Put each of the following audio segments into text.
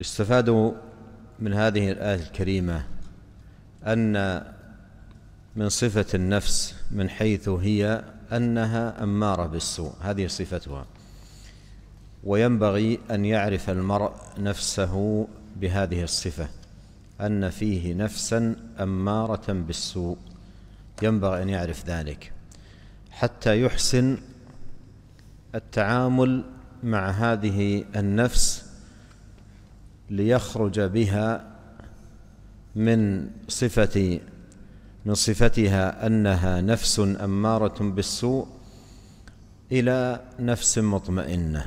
استفادوا من هذه الآية الكريمة أن من صفة النفس من حيث هي أنها أمارة بالسوء هذه صفتها وينبغي أن يعرف المرء نفسه بهذه الصفة أن فيه نفسا أمارة بالسوء ينبغي أن يعرف ذلك حتى يحسن التعامل مع هذه النفس ليخرج بها من صفة من صفتها أنها نفس أمارة بالسوء إلى نفس مطمئنة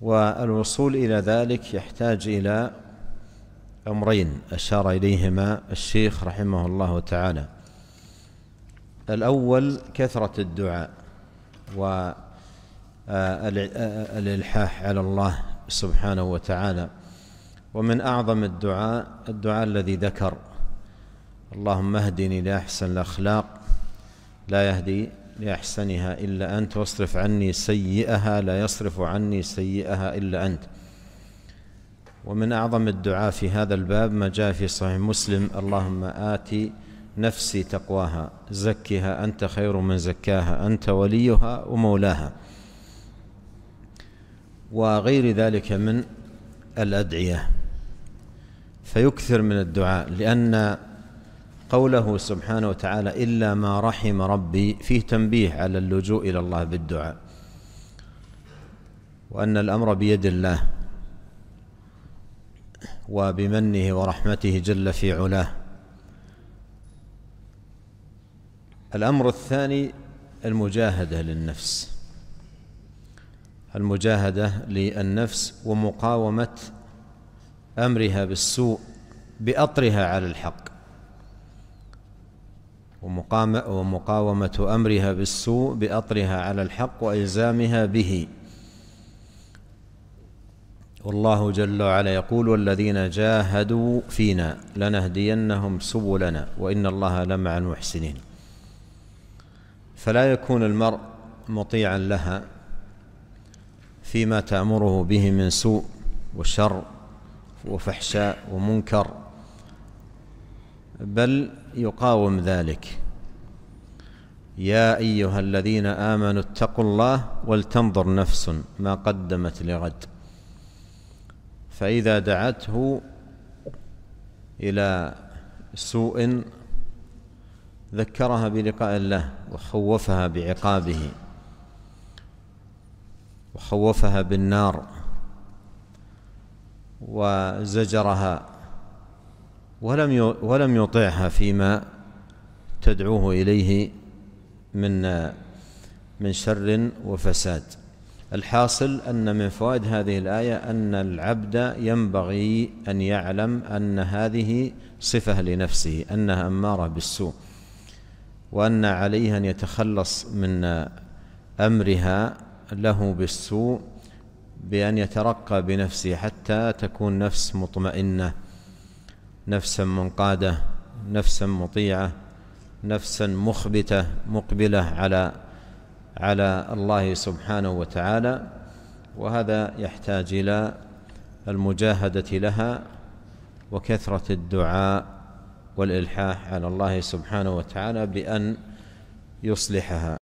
والوصول إلى ذلك يحتاج إلى أمرين أشار إليهما الشيخ رحمه الله تعالى الأول كثرة الدعاء والإلحاح آه، آه، على الله سبحانه وتعالى ومن اعظم الدعاء الدعاء الذي ذكر اللهم اهدني لاحسن الاخلاق لا يهدي لاحسنها الا انت واصرف عني سيئها لا يصرف عني سيئها الا انت ومن اعظم الدعاء في هذا الباب ما جاء في صحيح مسلم اللهم اتي نفسي تقواها زكها انت خير من زكاها انت وليها ومولاها وغير ذلك من الأدعية فيكثر من الدعاء لأن قوله سبحانه وتعالى إلا ما رحم ربي فيه تنبيه على اللجوء إلى الله بالدعاء وأن الأمر بيد الله وبمنه ورحمته جل في علاه الأمر الثاني المجاهدة للنفس المجاهده للنفس ومقاومه امرها بالسوء باطرها على الحق ومقاومه امرها بالسوء باطرها على الحق والزامها به والله جل وعلا يقول والذين جاهدوا فينا لنهدينهم سبلنا وان الله لمع المحسنين فلا يكون المرء مطيعا لها فيما تامره به من سوء وشر وفحشاء ومنكر بل يقاوم ذلك يا ايها الذين امنوا اتقوا الله ولتنظر نفس ما قدمت لغد فاذا دعته الى سوء ذكرها بلقاء الله وخوفها بعقابه وخوفها بالنار وزجرها ولم ولم يطعها فيما تدعوه اليه من من شر وفساد الحاصل ان من فوائد هذه الايه ان العبد ينبغي ان يعلم ان هذه صفه لنفسه انها اماره بالسوء وان عليه ان يتخلص من امرها له بالسوء بأن يترقى بنفسه حتى تكون نفس مطمئنة نفسا منقادة نفسا مطيعة نفسا مخبتة مقبلة على على الله سبحانه وتعالى وهذا يحتاج إلى المجاهدة لها وكثرة الدعاء والإلحاح على الله سبحانه وتعالى بأن يصلحها